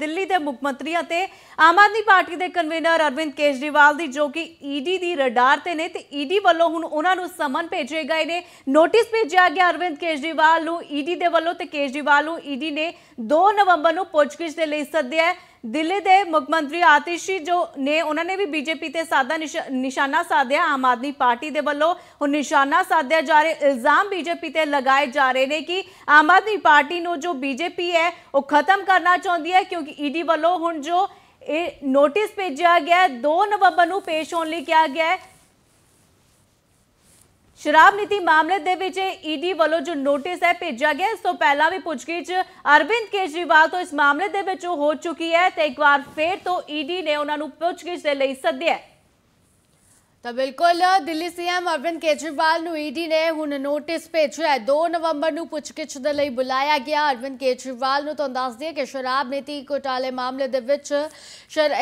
ਦਿੱਲੀ ਦੇ ਮੁੱਖ ਮੰਤਰੀ ਅਤੇ ਆਮ ਆਦਮੀ ਪਾਰਟੀ ਦੇ ਕਨਵੀਨਰ ਅਰਵਿੰਦ ਕੇਜਰੀਵਾਲ ਦੀ ਜੋ ਕਿ ਈਡੀ e ਦੀ ਰਡਾਰ ਤੇ ਨੇ ਤੇ ਈਡੀ e ਵੱਲੋਂ ਹੁਣ ਉਹਨਾਂ ਨੂੰ ਸਮਨ ਭੇਜੇ ਗਏ ਨੇ ਨੋਟਿਸ ਭੇਜਿਆ ਗਿਆ ਅਰਵਿੰਦ ਕੇਜਰੀਵਾਲ ਨੂੰ ਈਡੀ e ਦੇ ਵੱਲੋਂ ਤੇ ਕੇਜਰੀਵਾਲ ਨੂੰ ਈਡੀ ਨੇ 2 ਨਵੰਬਰ ਨੂੰ ਪੁੱਛਗਿੱਛ ਦੇ ਲਈ ਸੱਦਿਆ ਹੈ ਦਿੱਲੀ ਦੇ ਮੁੱਖ ਮੰਤਰੀ ਆਤਿਸ਼ੀ ਜੋ ਨੇ ਉਹਨਾਂ ਨੇ ਵੀ ਬੀਜੇਪੀ ਤੇ ਸਾਦਾ ਨਿਸ਼ਾਨਾ ਸਾਧਿਆ ਆਮ ਆਦਮੀ ਪਾਰਟੀ ਦੇ ਵੱਲੋਂ ਉਹ ਨਿਸ਼ਾਨਾ ਸਾਧਿਆ ਜਾ ਰਹੇ ਇਲਜ਼ਾਮ ਬੀਜੇਪੀ ਤੇ ਲਗਾਏ ਜਾ ਰਹੇ ਨੇ ਕਿ ਆਮ ਆਦਮੀ ਪਾਰਟੀ ਨੂੰ ਜੋ ਬੀਜੇਪੀ ਹੈ ਉਹ ਖਤਮ ਕਰਨਾ ਚਾਹੁੰਦੀ ਹੈ ਕਿਉਂਕਿ ਈਡੀ ਵੱਲੋਂ ਹੁਣ ਜੋ ਇਹ ਨੋਟਿਸ ਭੇਜਿਆ ਗਿਆ 2 ਨਵੰਬਰ ਨੂੰ ਪੇਸ਼ ਹੋਣ ਲਈ ਕਿਹਾ ਗਿਆ ਸ਼ਰਾਬ ਨੀਤੀ ਮਾਮਲੇ ਦੇ ਵਿੱਚ ਈਡੀ ਵੱਲੋਂ ਜੋ ਨੋਟਿਸ ਹੈ ਭੇਜਿਆ ਗਿਆ ਇਸ ਤੋਂ ਪਹਿਲਾਂ ਵੀ ਪੁੱਛਗਿੱਛ ਅਰਵਿੰਦ ਕੇਜਰੀਵਾਲ ਤੋਂ ਇਸ ਮਾਮਲੇ ਦੇ ਵਿੱਚ ਹੋ ਚੁੱਕੀ ਹੈ ਤੇ ਇੱਕ ਵਾਰ ਫੇਰ ਤੋਂ ਈਡੀ ਨੇ ਉਹਨਾਂ ਨੂੰ ਪੁੱਛਗਿੱਛ ਦੇ ਲਈ ਸੱਦਿਆ ਤਾਂ ਬਿਲਕੁਲ ਦਿੱਲੀ ਸੀਐਮ ਅਰਵਿੰਦ ਕੇਜਰੀਵਾਲ ਨੂੰ ਈਡੀ ਨੇ ਹੁਣ ਨੋਟਿਸ ਭੇਜਿਆ 2 ਨਵੰਬਰ ਨੂੰ ਪੁੱਛਗਿੱਛ ਦੇ ਲਈ ਬੁਲਾਇਆ ਗਿਆ ਅਰਵਿੰਦ ਕੇਜਰੀਵਾਲ ਨੂੰ ਤਾਂ ਦੱਸ ਦਈਏ ਕਿ ਸ਼ਰਾਬ ਨੀਤੀ ਕੋਟਾਲੇ ਮਾਮਲੇ ਦੇ ਵਿੱਚ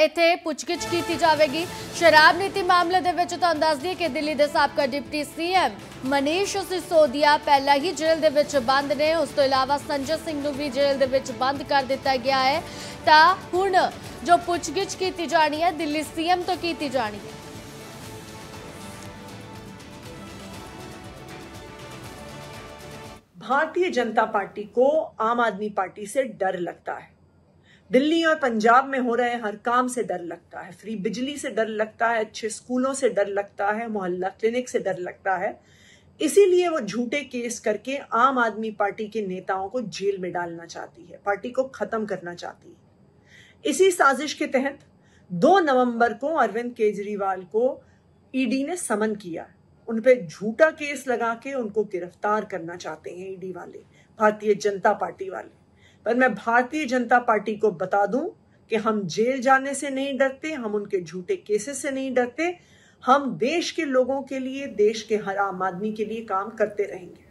ਇੱਥੇ ਪੁੱਛਗਿੱਛ ਕੀਤੀ ਜਾਵੇਗੀ ਸ਼ਰਾਬ ਨੀਤੀ ਮਾਮਲੇ ਦੇ ਵਿੱਚ ਤਾਂ ਦੱਸ ਦਈਏ ਕਿ ਦਿੱਲੀ ਦੇ ਸਾਬਕਾ ਡਿਪਟੀ ਸੀਐਮ ਮਨੀਸ਼ ਸਿਸੋਦੀਆ ਪਹਿਲਾਂ ਹੀ ਜੇਲ੍ਹ ਦੇ ਵਿੱਚ ਬੰਦ ਨੇ ਉਸ ਤੋਂ ਇਲਾਵਾ ਸੰਜੇ ਸਿੰਘ ਨੂੰ ਵੀ ਜੇਲ੍ਹ ਦੇ ਵਿੱਚ ਬੰਦ ਕਰ ਦਿੱਤਾ ਗਿਆ ਹੈ ਤਾਂ ਹੁਣ ਜੋ ਪੁੱਛਗਿੱਛ ਕੀਤੀ ਜਾਣੀ ਹੈ ਦਿੱਲੀ ਸੀਐਮ ਤੋਂ ਕੀਤੀ ਜਾਣੀ ਹੈ भारतीय जनता पार्टी को आम आदमी पार्टी से डर लगता है दिल्ली और पंजाब में हो रहे हर काम से डर लगता है फ्री बिजली से डर लगता है अच्छे स्कूलों से डर लगता है मोहल्ला क्लिनिक से डर लगता है इसीलिए वो झूठे केस करके आम आदमी पार्टी के नेताओं को जेल में डालना चाहती है पार्टी को खत्म करना चाहती है इसी साजिश के तहत दो नवंबर को अरविंद केजरीवाल को ईडी ने समन किया है उन पर झूठा केस लगा के उनको गिरफ्तार करना चाहते हैं ईडी वाले भारतीय जनता पार्टी वाले पर मैं भारतीय जनता पार्टी को बता दूं कि हम जेल जाने से नहीं डरते हम उनके झूठे केसेस से नहीं डरते हम देश के लोगों के लिए देश के हर आम आदमी के लिए काम करते रहेंगे